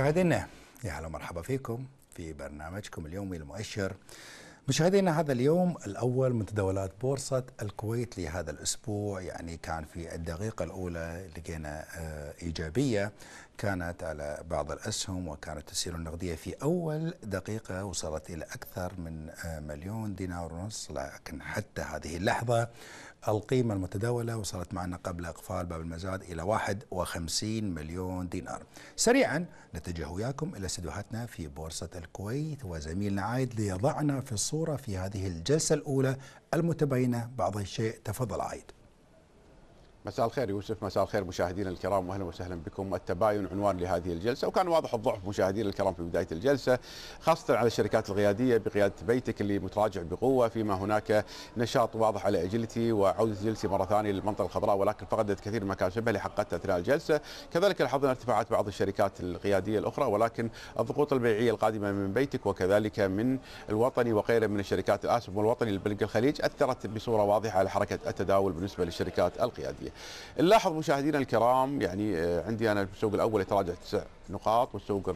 مشاهدينا يا هلا ومرحبا فيكم في برنامجكم اليومي المؤشر مشاهدينا هذا اليوم الأول من تداولات بورصة الكويت لهذا الأسبوع يعني كان في الدقيقة الأولى لقينا آه، إيجابية كانت على بعض الأسهم وكانت تسير النقدية في أول دقيقة وصلت إلى أكثر من آه، مليون دينار ونص لكن حتى هذه اللحظة القيمة المتداولة وصلت معنا قبل إقفال باب المزاد إلى 51 مليون دينار سريعا نتجه وياكم إلى استديوهاتنا في بورصة الكويت وزميلنا عايد ليضعنا في الصورة في هذه الجلسة الأولى المتبينة بعض الشيء تفضل عايد مساء الخير يوسف مساء الخير مشاهدينا الكرام واهلا وسهلا بكم التباين عنوان لهذه الجلسه وكان واضح الضعف مشاهدينا الكرام في بدايه الجلسه خاصه على الشركات القياديه بقياده بيتك اللي متراجع بقوه فيما هناك نشاط واضح على اجلتي وعوده جلسي مره ثانيه للمنطقه الخضراء ولكن فقدت كثير من مكاسبها اللي حققتها اثناء الجلسه كذلك لاحظنا ارتفاعات بعض الشركات القياديه الاخرى ولكن الضغوط البيعيه القادمه من بيتك وكذلك من الوطني وغيره من الشركات الاسهم والوطني للبنك الخليج اثرت بصوره واضحه على حركه التداول بالنسبه للشركات القياديه العالميه. نلاحظ مشاهدينا الكرام يعني آه، عندي انا السوق الاول يتراجع تسع نقاط والسوق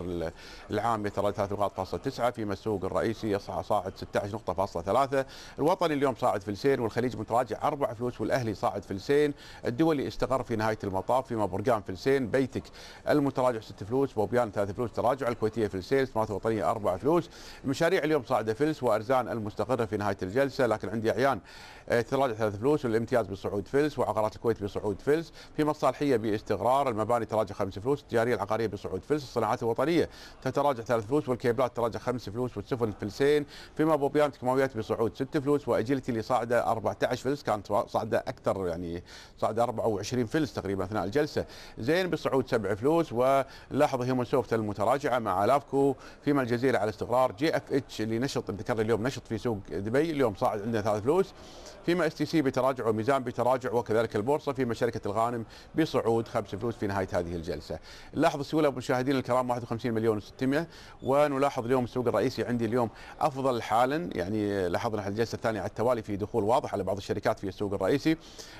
العام يتراجع ثلاث نقاط فاصلة تسعة فيما السوق الرئيسي يصعد صاعد 16 نقطة فاصلة ثلاثة الوطني اليوم صاعد فلسين والخليج متراجع أربع فلوس والأهلي صاعد فلسين الدولي استقر في نهاية المطاف فيما برقان فلسين بيتك المتراجع ست فلوس بوبيان ثلاث فلوس تراجع الكويتية فلسين استثمارات وطنية أربع فلوس المشاريع اليوم صاعدة فلس وأرزان المستقرة في نهاية الجلسة لكن عندي أعيان آه، تراجع ثلاث فلوس والامتياز بالصعود فلس وعقارات الكويت بصعود فلس في مصالحيه باستقرار المباني تراجع خمس فلوس التجاريه العقاريه بصعود فلس الصناعات الوطنيه تتراجع ثلاث فلوس والكيبلات تراجع خمس فلوس والسفن فلسين فيما بوبيان تكماويات بصعود ست فلوس واجيلتي اللي صاعده 14 فلس كانت صاعده اكثر يعني صاعده 24 فلس تقريبا اثناء الجلسه زين بصعود سبع فلوس ولاحظ هيومن سوفت المتراجعه مع لافكو فيما الجزيره على استقرار جي اف اتش اللي نشط ذكرنا اليوم نشط في سوق دبي اليوم صاعد عندنا ثلاث فلوس فيما اس تي سي بتراجع وميزان بتراجع وكذلك البورصه في مشاركه الغانم بصعود خمس فلوس في نهايه هذه الجلسه. نلاحظ السيوله مشاهدينا الكرام 51 مليون و600 ونلاحظ اليوم السوق الرئيسي عندي اليوم افضل حالا يعني لاحظنا الجلسه الثانيه على التوالي في دخول واضح على بعض الشركات في السوق الرئيسي.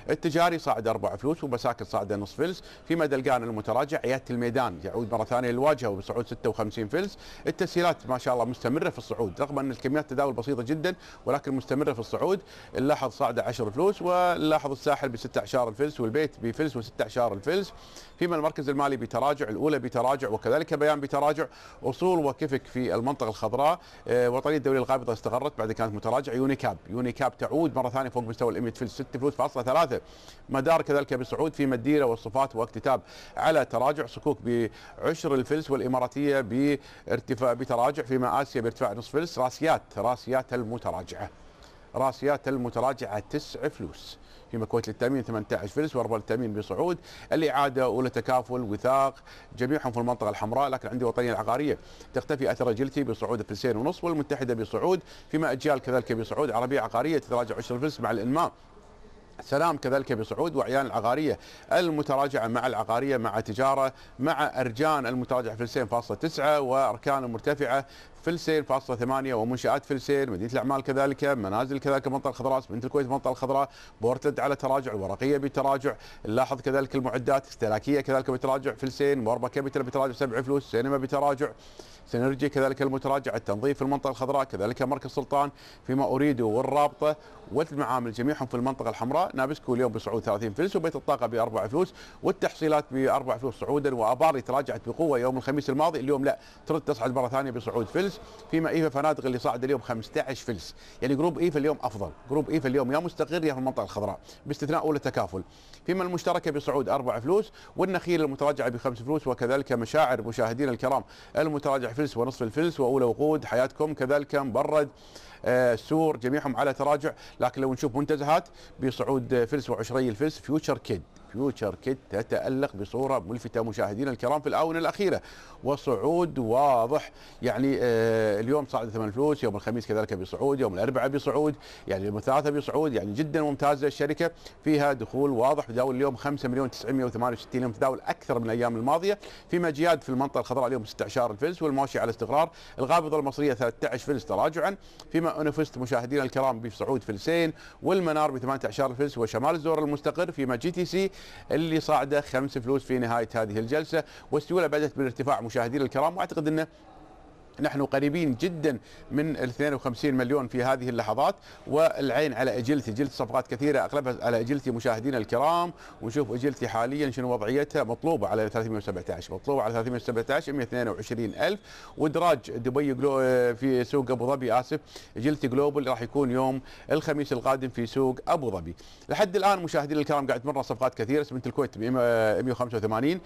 التجاري صعد اربع فلوس ومساكن صاعده نصف فلس، فيما دلقان المتراجع عياده الميدان يعود مره ثانيه للواجهه وبصعود 56 فلس، التسهيلات ما شاء الله مستمره في الصعود رغم ان الكميات تداول بسيطه جدا ولكن مستمره في الصعود، نلاحظ صاعده 10 فلوس ونلاحظ الساحل ب 16 فلس الفلس والبيت بفلس وست أعشار الفلس فيما المركز المالي بتراجع الأولى بتراجع وكذلك بيان بتراجع أصول وكفك في المنطقة الخضراء آه، وطريقة الدوليه القابضة استقرت بعد كانت متراجعة يونيكاب يونيكاب تعود مرة ثانية فوق مستوى الإمية فلس 6 فلوس فاصلة ثلاثة مدار كذلك بصعود في الديرة والصفات واكتتاب على تراجع صكوك بعشر الفلس والإماراتية بارتفاع بتراجع فيما آسيا بارتفاع نصف فلس راسيات راسيات المتراجعة راسيات المتراجعة تسع فلوس في كويت للتأمين 18 فلس واربع للتأمين بصعود الإعادة أولى تكافل وثاق جميعهم في المنطقة الحمراء لكن عندي وطنية العقارية تختفي أثر جلتي بصعود فلسين ونص والمتحدة بصعود فيما أجيال كذلك بصعود عربية عقارية تتراجع 20 فلس مع الإنماء سلام كذلك بصعود وعيان العقارية المتراجعة مع العقارية مع تجارة مع أرجان المتراجعة فلسين فاصلة تسعة وأركان المرتفعة فلسير فاصلة ثمانية ومنشآت فلسير مدينة الأعمال كذلك منازل كذلك منطقة الخضراء مدينة الكويت منطقة الخضراء بورتلد على تراجع الورقية بتراجع نلاحظ كذلك المعدات استهلاكية كذلك بتراجع فلسين موربا كابيتال بتراجع سبع فلوس سينما بتراجع سنرجي كذلك المتراجع التنظيف في المنطقة الخضراء كذلك مركز سلطان فيما أريده والرابطة والمعامل جميعهم في المنطقة الحمراء نابسكو اليوم بصعود 30 فلس وبيت الطاقة بأربع فلوس والتحصيلات بأربع فلوس صعودا وأباري تراجعت بقوة يوم الخميس الماضي اليوم لا ترد تصعد مرة ثانية بصعود فلس فلس فيما ايفا فنادق اللي صعد اليوم 15 فلس يعني جروب ايفا اليوم افضل جروب ايفا اليوم يا مستقر يا في المنطقه الخضراء باستثناء اولى تكافل فيما المشتركه بصعود اربع فلوس والنخيل المتراجعه بخمس فلوس وكذلك مشاعر مشاهدينا الكرام المتراجع فلس ونصف الفلس واولى وقود حياتكم كذلك مبرد آه، سور جميعهم على تراجع لكن لو نشوف منتزهات بصعود فلس وعشري الفلس فيوتشر كيد فيوتشر كيت تتألق بصورة ملفتة مشاهدينا الكرام في الآونة الأخيرة وصعود واضح يعني آه، اليوم صعد ثمن فلوس يوم الخميس كذلك بصعود يوم الأربعاء بصعود يعني يوم الثلاثاء بصعود يعني جدا ممتازة الشركة فيها دخول واضح تداول اليوم 5 مليون 968 يوم تداول أكثر من الأيام الماضية في مجياد في المنطقة الخضراء اليوم 16 الفلس والماشي على استقرار الغابضة المصرية 13 فلس تراجعا فيما أنفست مشاهدينا الكرام بصعود فلسين والمنار ب 18 فلس وشمال الزور المستقر فيما جي تي سي اللي صاعده خمس فلوس في نهايه هذه الجلسه والسيوله بدات بالارتفاع مشاهدينا الكرام واعتقد انه نحن قريبين جدا من ال 52 مليون في هذه اللحظات والعين على اجلتي جلت صفقات كثيره اغلبها على اجلتي مشاهدينا الكرام ونشوف اجلتي حاليا شنو وضعيتها مطلوبه على 317 مطلوبه على 317 122000 وادراج دبي جلو في سوق ابو ظبي اسف اجلتي جلوبل راح يكون يوم الخميس القادم في سوق ابو ظبي لحد الان مشاهدينا الكرام قاعد تمر صفقات كثيره سمنت الكويت ب 185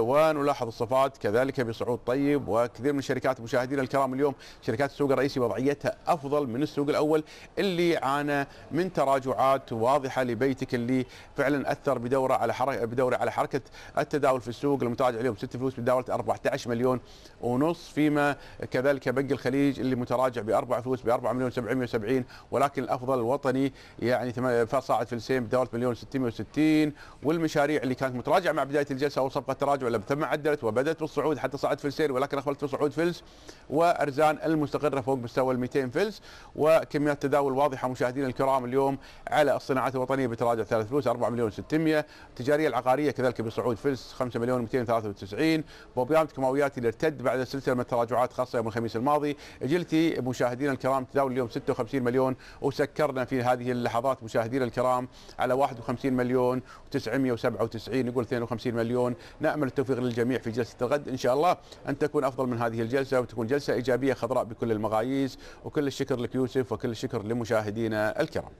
ونلاحظ الصفات كذلك بصعود طيب وكثير من الشركات مشاهدينا الكرام اليوم شركات السوق الرئيسي وضعيتها افضل من السوق الاول اللي عانى من تراجعات واضحه لبيتك اللي فعلا اثر بدوره على حركه بدوره على حركه التداول في السوق المتراجع اليوم 6 فلوس بدوره 14 مليون ونص فيما كذلك بنك الخليج اللي متراجع ب 4 فلوس ب 4 مليون 770 ولكن الافضل الوطني يعني صاعد فلسين بدوره مليون 660 والمشاريع اللي كانت متراجعه مع بدايه الجلسه او صفقه تراجع ثم تم عدلت وبدات بالصعود حتى صعد فلسين ولكن اخفلت في صعود فلس وارزان المستقره فوق مستوى ال 200 فلس وكميات تداول واضحه مشاهدينا الكرام اليوم على الصناعات الوطنيه بتراجع ثلاث فلوس 4 مليون 600 التجاريه العقاريه كذلك بصعود فلس 5 مليون 293 بوبيات كيماويات اللي ارتد بعد سلسله من التراجعات خاصه يوم الخميس الماضي اجلتي مشاهدينا الكرام تداول اليوم 56 مليون وسكرنا في هذه اللحظات مشاهدينا الكرام على 51 مليون و997 يقول 52 مليون نامل التوفيق للجميع في جلسه الغد ان شاء الله ان تكون افضل من هذه الجلسه تكون جلسة إيجابية خضراء بكل المقاييس وكل الشكر لك يوسف وكل الشكر لمشاهدينا الكرام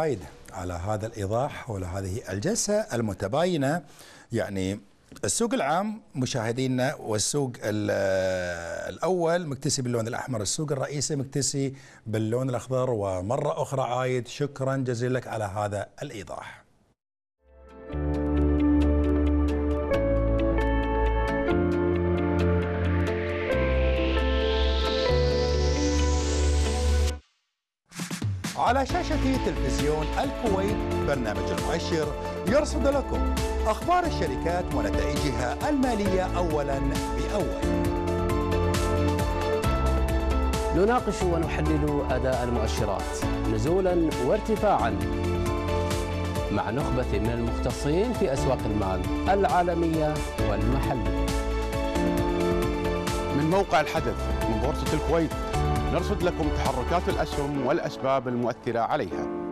أيضا على هذا الإيضاح وعلى هذه الجلسة المتباينة يعني السوق العام مشاهدينا والسوق الاول مكتسي باللون الاحمر، السوق الرئيسي مكتسي باللون الاخضر ومره اخرى عايد شكرا جزيلا لك على هذا الايضاح. على شاشة تلفزيون الكويت برنامج المؤشر يرصد لكم أخبار الشركات ونتائجها المالية أولا بأول نناقش ونحلل أداء المؤشرات نزولا وارتفاعا مع نخبة من المختصين في أسواق المال العالمية والمحلية من موقع الحدث من بورصة الكويت نرصد لكم تحركات الأسهم والأسباب المؤثرة عليها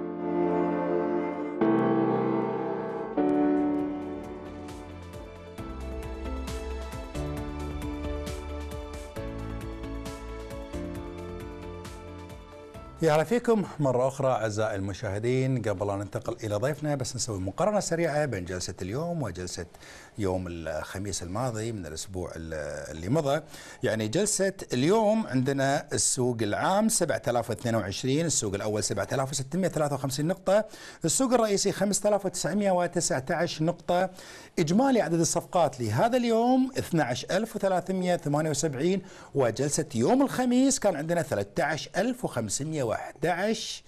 يا هلا فيكم مرة أخرى أعزائي المشاهدين قبل أن ننتقل إلى ضيفنا بس نسوي مقارنة سريعة بين جلسة اليوم وجلسة يوم الخميس الماضي من الأسبوع اللي مضى يعني جلسة اليوم عندنا السوق العام 7022 السوق الأول 7653 نقطة السوق الرئيسي 5919 نقطة إجمالي عدد الصفقات لهذا اليوم 12378 وجلسة يوم الخميس كان عندنا 13500 11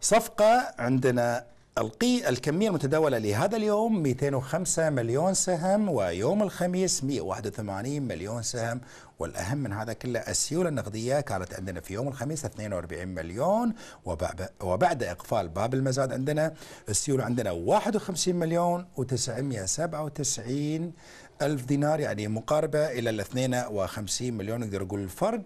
صفقة عندنا القي الكمية المتداولة لهذا اليوم 205 مليون سهم ويوم الخميس 181 مليون سهم والأهم من هذا كله السيولة النقدية كانت عندنا في يوم الخميس 42 مليون وبعد إقفال باب المزاد عندنا السيولة عندنا 51 مليون و997 ألف دينار يعني مقاربة إلى ال 52 مليون نقدر نقول الفرق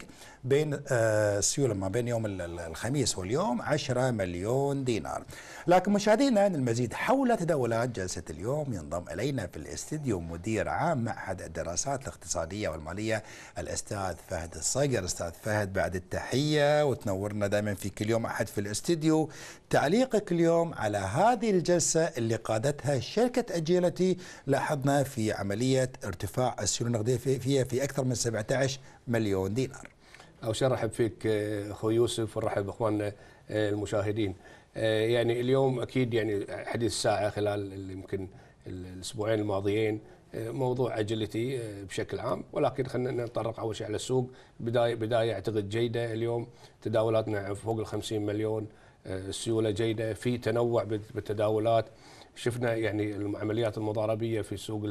بين السيولة آه، ما بين يوم الخميس واليوم 10 مليون دينار لكن مشاهدينا المزيد حول تداولات جلسة اليوم ينضم إلينا في الاستديو مدير عام معهد الدراسات الاقتصادية والمالية الأستاذ فهد الصقر أستاذ فهد بعد التحية وتنورنا دائما في كل يوم أحد في الاستديو تعليقك اليوم على هذه الجلسة اللي قادتها شركة أجيلتي لاحظنا في عملية عملية ارتفاع السيولة النقدية فيها في أكثر من 17 مليون دينار أو رحب فيك آه، أخو يوسف ورحب أخواننا آه، المشاهدين آه، يعني اليوم أكيد يعني حديث الساعة خلال يمكن الأسبوعين الماضيين موضوع اجلتي بشكل عام ولكن خلينا نتطرق اول شيء على السوق بدايه بدايه اعتقد جيده اليوم تداولاتنا فوق ال 50 مليون السيوله جيده في تنوع بالتداولات شفنا يعني العمليات المضاربيه في سوق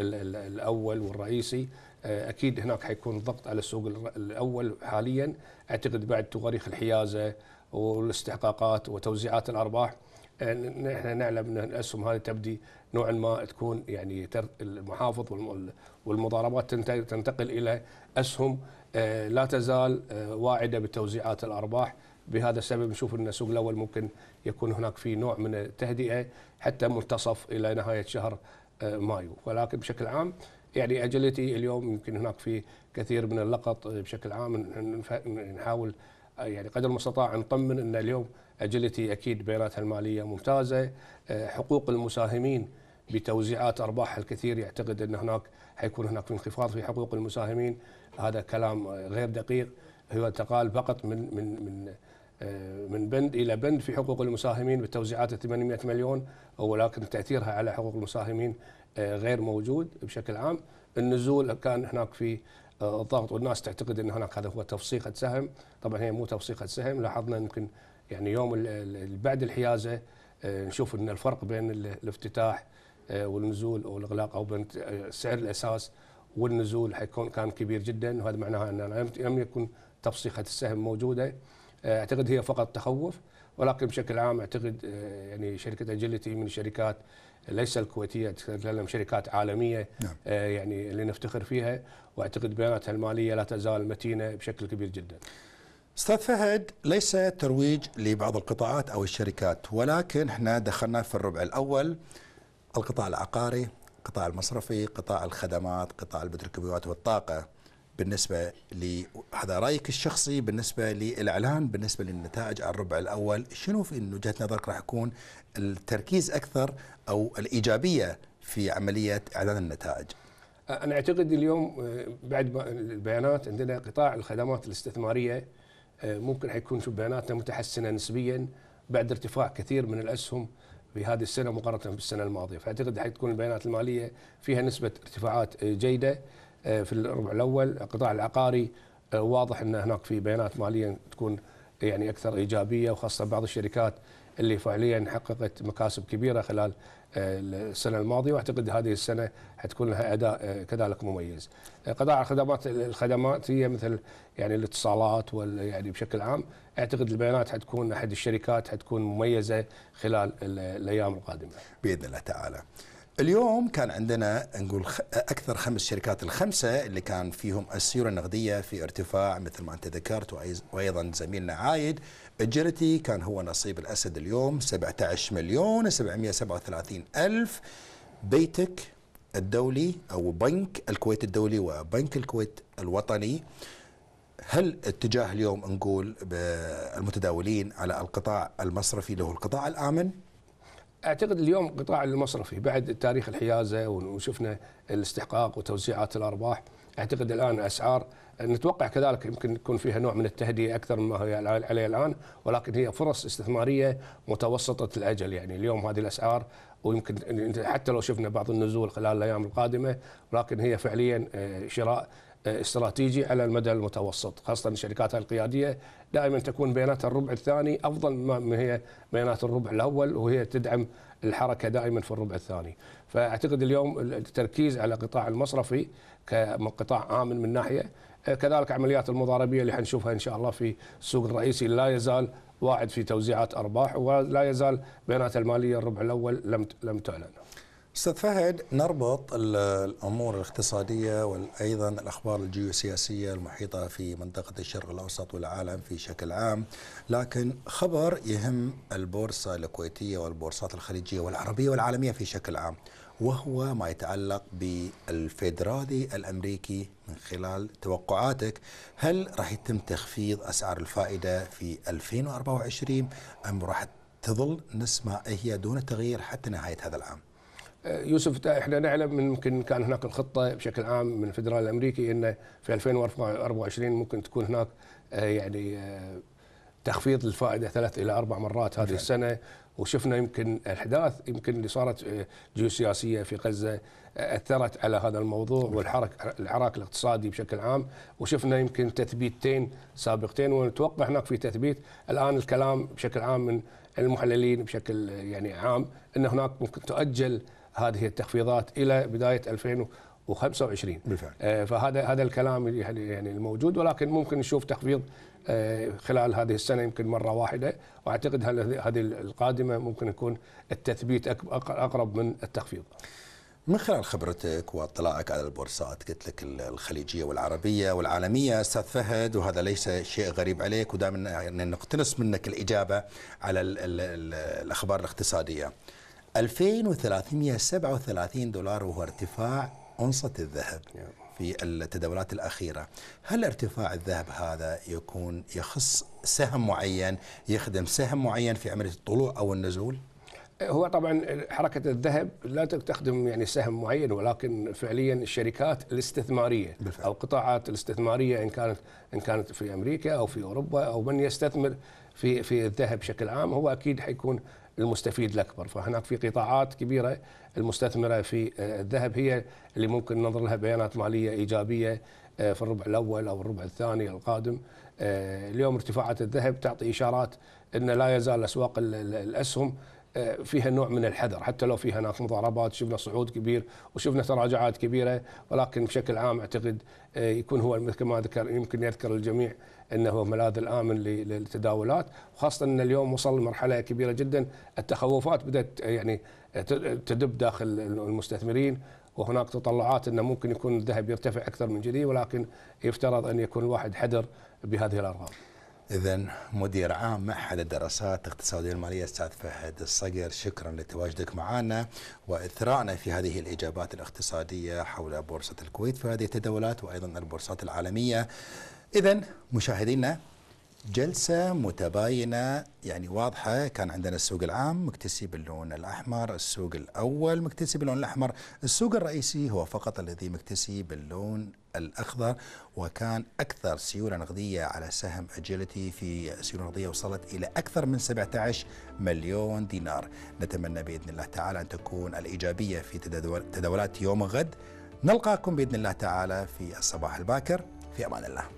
الاول والرئيسي آه، اكيد هناك حيكون ضغط على السوق الاول حاليا اعتقد بعد تواريخ الحيازه والاستحقاقات وتوزيعات الارباح آه، نحن نعلم ان الاسهم هذه تبدي نوعا ما تكون يعني المحافظ والمضاربات تنتقل الى اسهم آه، لا تزال واعده بتوزيعات الارباح بهذا السبب نشوف ان السوق الاول ممكن يكون هناك في نوع من التهدئه حتى منتصف الى نهايه شهر آه، مايو ولكن بشكل عام يعني اجلتي اليوم يمكن هناك في كثير من اللقط آه، بشكل عام نحاول آه، يعني قدر المستطاع نطمن ان اليوم اجلتي اكيد بياناتها الماليه ممتازه حقوق المساهمين بتوزيعات ارباحها الكثير يعتقد ان هناك حيكون هناك انخفاض في حقوق المساهمين هذا كلام غير دقيق هو انتقال فقط من من من آه، من بند إلى بند في حقوق المساهمين بالتوزيعات 800 مليون ولكن تأثيرها على حقوق المساهمين آه، غير موجود بشكل عام النزول كان هناك في آه، الضغط والناس تعتقد ان هناك هذا هو تفسيخه سهم طبعا هي مو تفسيخه سهم لاحظنا يمكن يعني يوم بعد الحيازه نشوف ان الفرق بين الافتتاح والنزول او الاغلاق او بين سعر الاساس والنزول حيكون كان كبير جدا وهذا معناها ان لم يكن تفسيخه السهم موجوده اعتقد هي فقط تخوف ولكن بشكل عام اعتقد آه، يعني شركه اجيلتي من الشركات ليس الكويتيه تتكلم شركات عالميه نعم. آه، يعني اللي نفتخر فيها واعتقد بياناتها الماليه لا تزال متينه بشكل كبير جدا. استاذ فهد ليس ترويج لبعض القطاعات او الشركات ولكن احنا دخلنا في الربع الاول القطاع العقاري، القطاع المصرفي، قطاع الخدمات، قطاع البتروكيماويات والطاقه. بالنسبة هذا رأيك الشخصي بالنسبة للإعلان بالنسبة للنتائج على الربع الأول شنو في وجهة نظرك راح يكون التركيز أكثر أو الإيجابية في عملية إعلان النتائج أنا أعتقد اليوم بعد البيانات عندنا قطاع الخدمات الاستثمارية ممكن حيكون شو بياناتنا متحسنة نسبيا بعد ارتفاع كثير من الأسهم في هذه السنة مقارنة بالسنة الماضية فأعتقد حتكون البيانات المالية فيها نسبة ارتفاعات جيدة آه، في الربع الاول القطاع العقاري آه، واضح ان هناك في بيانات ماليه تكون يعني اكثر ايجابيه وخاصه بعض الشركات اللي فعليا حققت مكاسب كبيره خلال آه، السنه الماضيه واعتقد هذه السنه حتكون لها اداء كذلك مميز. قطاع الخدمات الخدمات هي مثل يعني الاتصالات وال يعني بشكل عام اعتقد البيانات حتكون احد الشركات حتكون مميزه خلال الايام القادمه. باذن الله تعالى. اليوم كان عندنا نقول اكثر خمس شركات الخمسه اللي كان فيهم السيوله النقديه في ارتفاع مثل ما انت ذكرت وايضا زميلنا عايد اجرتي كان هو نصيب الاسد اليوم 17 مليون 737 الف بيتك الدولي او بنك الكويت الدولي وبنك الكويت الوطني هل اتجاه اليوم نقول بالمتداولين على القطاع المصرفي له القطاع الامن؟ اعتقد اليوم قطاع المصرفي بعد تاريخ الحيازه وشفنا الاستحقاق وتوزيعات الارباح اعتقد الان اسعار نتوقع كذلك يمكن يكون فيها نوع من التهدئه اكثر مما هي عليه الان ولكن هي فرص استثماريه متوسطه الاجل يعني اليوم هذه الاسعار ويمكن حتى لو شفنا بعض النزول خلال الايام القادمه ولكن هي فعليا آه، شراء استراتيجي على المدى المتوسط خاصة الشركات القيادية دائما تكون بيانات الربع الثاني أفضل ما هي بيانات الربع الأول وهي تدعم الحركة دائما في الربع الثاني فأعتقد اليوم التركيز على القطاع المصرفي كقطاع آمن من ناحية كذلك عمليات المضاربية اللي حنشوفها إن شاء الله في السوق الرئيسي لا يزال واعد في توزيعات أرباح ولا يزال بيانات المالية الربع الأول لم لم تعلن استاذ فهد نربط الامور الاقتصاديه وايضا الاخبار الجيوسياسيه المحيطه في منطقه الشرق الاوسط والعالم في شكل عام، لكن خبر يهم البورصه الكويتيه والبورصات الخليجيه والعربيه والعالميه في شكل عام، وهو ما يتعلق بالفيدرالي الامريكي من خلال توقعاتك، هل راح يتم تخفيض اسعار الفائده في 2024 ام راح تظل نسمع هي دون تغيير حتى نهايه هذا العام؟ آه، يوسف احنا نعلم من يمكن كان هناك الخطه بشكل عام من الفدرال الامريكي انه في 2024 ممكن تكون هناك آه، يعني آه، تخفيض الفائده ثلاث الى اربع مرات هذه نعم. السنه وشفنا يمكن الاحداث يمكن اللي صارت جيوسياسيه في غزه اثرت على هذا الموضوع نعم. والحرك الحراك الاقتصادي بشكل عام وشفنا يمكن تثبيتين سابقتين ونتوقع هناك في تثبيت الان الكلام بشكل عام من المحللين بشكل يعني عام ان هناك ممكن تؤجل هذه التخفيضات الى بدايه 2025 بالفعل آه، فهذا هذا الكلام يعني-, يعني الموجود ولكن ممكن نشوف تخفيض آه، خلال هذه السنه يمكن مره واحده واعتقد هذه القادمه ممكن يكون التثبيت اقرب من التخفيض. من خلال خبرتك واطلاعك على البورصات قلت لك الخليجيه والعربيه والعالميه استاذ فهد وهذا ليس شيء غريب عليك ودائما يعني نقتنص منك الاجابه على الاخبار الاقتصاديه. 2337 دولار وهو ارتفاع أنصة الذهب في التداولات الأخيرة هل ارتفاع الذهب هذا يكون يخص سهم معين يخدم سهم معين في عملية الطلوع أو النزول؟ هو طبعا حركه الذهب لا تخدم يعني سهم معين ولكن فعليا الشركات الاستثماريه بالفعل. او القطاعات الاستثماريه ان كانت ان كانت في امريكا او في اوروبا او من يستثمر في في الذهب بشكل عام هو اكيد حيكون المستفيد الاكبر فهناك في قطاعات كبيره المستثمره في آه، الذهب هي اللي ممكن ننظر لها بيانات ماليه ايجابيه آه، في الربع الاول او الربع الثاني القادم آه، اليوم ارتفاعات الذهب تعطي اشارات ان لا يزال اسواق الاسهم فيها نوع من الحذر حتى لو في هناك مضاربات شفنا صعود كبير وشفنا تراجعات كبيره ولكن بشكل عام اعتقد آه، يكون هو مثل ما ذكر يمكن يذكر الجميع انه هو ملاذ الامن للتداولات وخاصه ان اليوم وصل لمرحله كبيره جدا التخوفات بدات آه، يعني آه، تدب داخل المستثمرين وهناك تطلعات انه ممكن يكون الذهب يرتفع اكثر من جديد ولكن يفترض ان يكون الواحد حذر بهذه الارقام. إذا مدير عام معهد الدراسات الاقتصادية المالية أستاذ فهد الصقر شكرا لتواجدك معنا وإثرائنا في هذه الإجابات الاقتصادية حول بورصة الكويت في هذه التداولات وأيضا البورصات العالمية إذا مشاهدينا جلسة متباينة يعني واضحة كان عندنا السوق العام مكتسي باللون الأحمر السوق الأول مكتسي باللون الأحمر السوق الرئيسي هو فقط الذي مكتسي باللون الأخضر وكان أكثر سيولة نقدية على سهم أجيلتي في سيولة نقدية وصلت إلى أكثر من 17 مليون دينار نتمنى بإذن الله تعالى أن تكون الإيجابية في تداولات يوم غد نلقاكم بإذن الله تعالى في الصباح الباكر في أمان الله